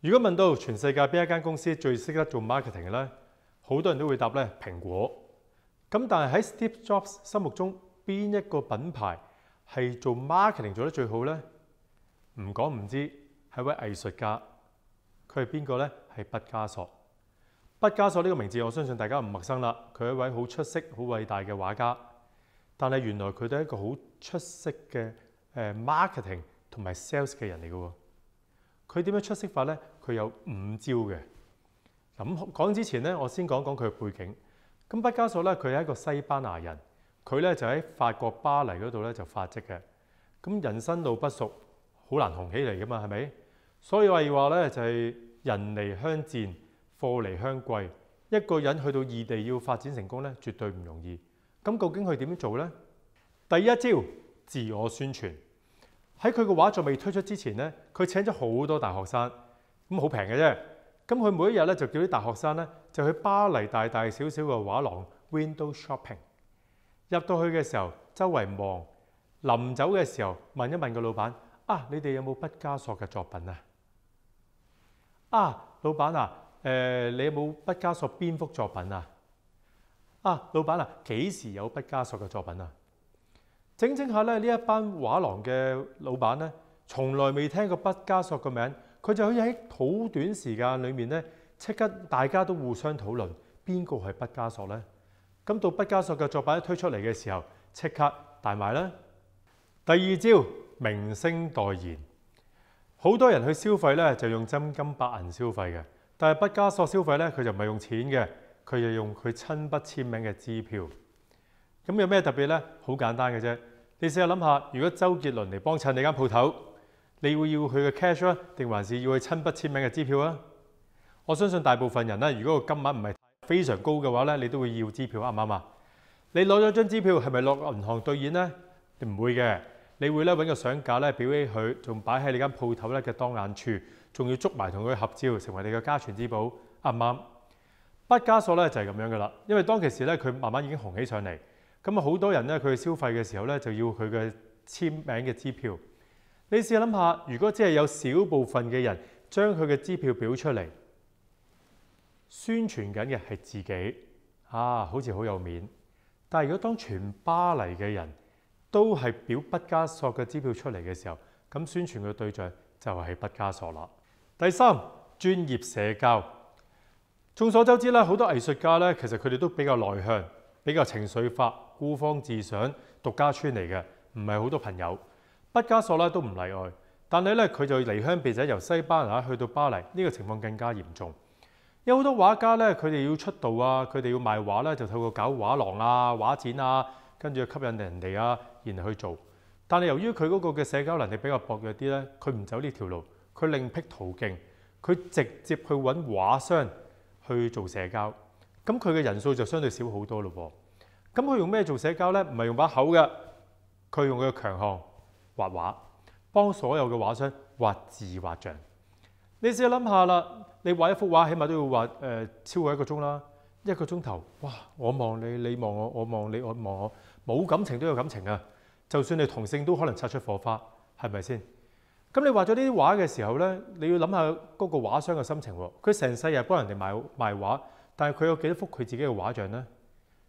如果问到全世界边一间公司最識得做 marketing 嘅咧，好多人都会答咧苹果。咁但系喺 Steve Jobs 心目中边一个品牌系做 marketing 做得最好咧？唔讲唔知，系位艺术家。佢系边个咧？系毕加索。毕加索呢个名字，我相信大家唔陌生啦。佢系一位好出色、好伟大嘅画家。但系原来佢都系一个好出色嘅诶 marketing 同埋 sales 嘅人嚟嘅。佢點樣出色法呢？佢有五招嘅。咁講之前呢，我先講講佢背景。咁畢加索呢，佢係一個西班牙人，佢呢就喺法國巴黎嗰度呢就發跡嘅。咁人生路不熟，好難紅起嚟噶嘛，係咪？所以話話呢，就係人離鄉戰，貨離鄉貴。一個人去到異地要發展成功呢，絕對唔容易。咁究竟佢點做呢？第一招自我宣傳。喺佢嘅畫作未推出之前咧，佢請咗好多大學生，咁好平嘅啫。咁佢每一日咧就叫啲大學生咧，就去巴黎大大小小嘅畫廊 window shopping。入到去嘅時候，周圍望，臨走嘅時候問一問個老闆：啊，你哋有冇畢加索嘅作品啊？啊，老闆啊，誒，你有冇畢加索邊幅作品啊？啊，老闆啊，幾時有畢加索嘅作品啊？整整下咧，呢一班畫廊嘅老闆咧，從來未聽過畢加索嘅名，佢就可以喺好短時間裏面咧，即刻大家都互相討論邊個係畢加索咧。咁到畢加索嘅作品推出嚟嘅時候，即刻大賣啦。第二招明星代言，好多人去消費咧就用真金白銀消費嘅，但係畢加索消費咧佢就唔係用錢嘅，佢就用佢親筆簽名嘅支票。咁有咩特別咧？好簡單嘅啫。你試下諗下，如果周杰倫嚟幫襯你間鋪頭，你會要佢嘅 cash 啊，定還是要佢親筆簽名嘅支票啊？我相信大部分人咧，如果金額唔係非常高嘅話咧，你都會要支票，啱唔啱啊？你攞咗張支票係咪落銀行兑現咧？唔會嘅，你會咧揾個相架咧裱起佢，仲擺喺你間鋪頭咧嘅當眼處，仲要捉埋同佢合照，成為你嘅家傳之寶，啱唔啱？畢加索咧就係咁樣噶啦，因為當其時咧佢慢慢已經紅起上嚟。咁啊，好多人咧，佢消費嘅時候咧，就要佢嘅簽名嘅支票。你試諗下，如果只係有少部分嘅人將佢嘅支票表出嚟，宣傳緊嘅係自己，啊，好似好有面。但係如果當全巴黎嘅人都係表畢加索嘅支票出嚟嘅時候，咁宣傳嘅對象就係畢加索啦。第三，專業社交。眾所周知啦，好多藝術家咧，其實佢哋都比較內向，比較情緒化。孤芳自賞，獨家村嚟嘅，唔係好多朋友。畢加索咧都唔例外，但係咧佢就離鄉別仔，由西班牙去到巴黎，呢個情況更加嚴重。有好多畫家咧，佢哋要出道啊，佢哋要賣畫咧，就透過搞畫廊啊、畫展啊，跟住吸引人哋啊，然後去做。但係由於佢嗰個嘅社交能力比較薄弱啲咧，佢唔走呢條路，佢另辟途徑，佢直接去揾畫商去做社交。咁佢嘅人數就相對少好多咯。咁佢用咩做社交呢？唔係用把口嘅，佢用佢嘅強項畫畫，幫所有嘅畫商畫字畫像。你試下諗下啦，你畫一幅畫，起碼都要畫誒超過一個鐘啦。一個鐘頭，哇！我望你，你望我，我望你，我望我，冇感情都有感情啊！就算你同性都可能擦出火花，係咪先？咁你畫咗呢啲畫嘅時候呢，你要諗下嗰個畫商嘅心情喎。佢成世日幫人哋賣賣畫，但係佢有幾多幅佢自己嘅畫像呢？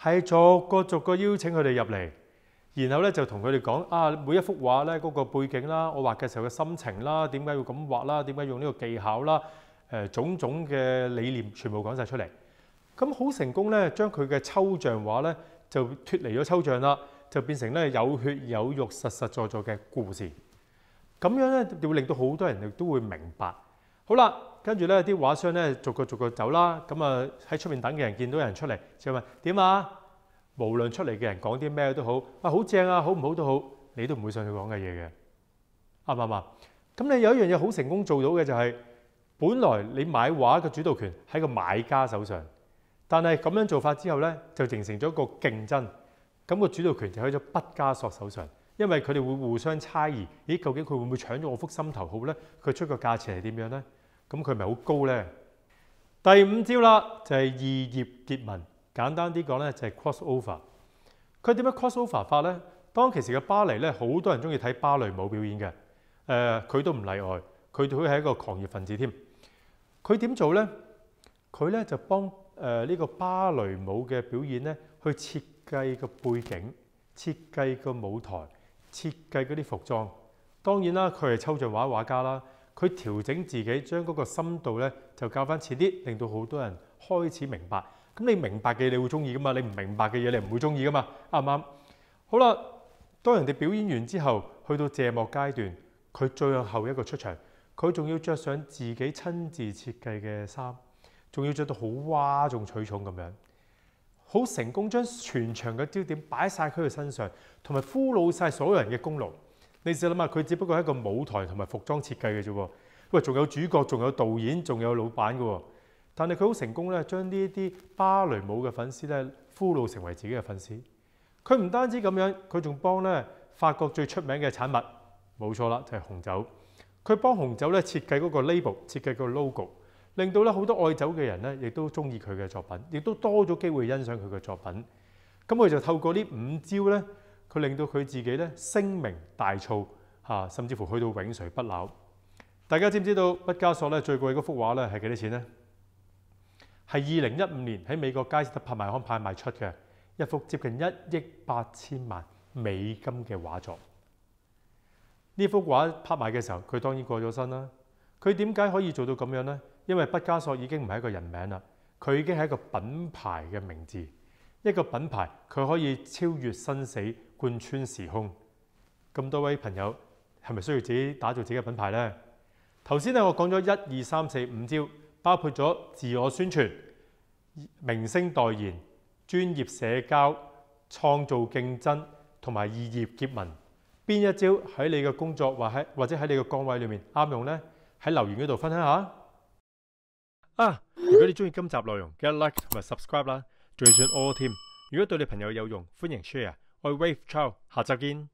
係逐個逐個邀請佢哋入嚟，然後咧就同佢哋講啊，每一幅畫咧嗰個背景啦，我畫嘅時候嘅心情啦，點解要咁畫啦，點解用呢個技巧啦，誒種種嘅理念全部講晒出嚟。咁好成功咧，將佢嘅抽象畫咧就脱離咗抽象啦，就變成咧有血有肉、實實在在嘅故事。咁樣咧，就會令到好多人亦都會明白。好啦。跟住咧，啲畫商咧逐個逐個走啦。咁啊，喺出面等嘅人見到人出嚟就問點啊？無論出嚟嘅人講啲咩都好，啊好正啊，好唔好都好，你都唔會信佢講嘅嘢嘅，啱唔啱啊？咁你有一樣嘢好成功做到嘅就係，本來你買畫嘅主導權喺個買家手上，但係咁樣做法之後咧，就形成咗一個競爭。咁個主導權就喺咗不加索手上，因為佢哋會互相猜疑。咦，究竟佢會唔會搶咗我幅心頭好咧？佢出個價錢係點樣咧？咁佢咪好高咧？第五招啦，就係二業結盟。簡單啲講咧，就係 cross over。佢點樣 cross over 法咧？當其時嘅巴黎咧，好多人中意睇芭蕾舞表演嘅。誒，佢都唔例外，佢佢係一個狂熱分子添。佢點做咧？佢咧就幫誒呢個芭蕾舞嘅表演咧，去設計個背景、設計個舞台、設計嗰啲服裝。當然啦，佢係抽象畫畫家啦。佢調整自己，將嗰個深度咧就教翻淺啲，令到好多人開始明白。咁你明白嘅，你會中意噶嘛？你唔明白嘅嘢，你唔會中意噶嘛？啱唔啱？好啦，當人哋表演完之後，去到謝幕階段，佢最後一個出場，佢仲要着上自己親自設計嘅衫，仲要着到好誇眾取寵咁樣，好成功將全場嘅焦點擺晒佢嘅身上，同埋俘虜晒所有人嘅功勞。你試諗下，佢只不過係一個舞台同埋服裝設計嘅啫喎，喂，仲有主角，仲有導演，仲有老闆嘅喎。但係佢好成功咧，將呢一啲芭蕾舞嘅粉絲咧，俘虜成為自己嘅粉絲。佢唔單止咁樣，佢仲幫咧法國最出名嘅產物，冇錯啦，就係紅酒。佢幫紅酒咧設計嗰個 label，設計個 logo，令到咧好多愛酒嘅人咧，亦都中意佢嘅作品，亦都多咗機會欣賞佢嘅作品。咁佢就透過呢五招咧。佢令到佢自己咧聲名大噪嚇，甚至乎去到永垂不朽。大家知唔知道毕加索咧最貴嗰幅畫咧係幾多錢呢？係二零一五年喺美國佳士得拍賣行拍賣出嘅一幅接近一億八千萬美金嘅畫作。呢幅畫拍賣嘅時候，佢當然過咗身啦。佢點解可以做到咁樣呢？因為畢加索已經唔係一個人名啦，佢已經係一個品牌嘅名字。一個品牌佢可以超越生死。貫穿時空咁多位朋友係咪需要自己打造自己嘅品牌呢？頭先咧，我講咗一二三四五招，包括咗自我宣傳、明星代言、專業社交、創造競爭同埋異業結盟。邊一招喺你嘅工作或喺或者喺你嘅崗位裏面啱用呢？喺留言嗰度分享下啊！如果你中意今集內容，記得 like 同埋 subscribe 啦，最算 all 添。如果對你朋友有用，歡迎 share。Wave，c h o w 下集见。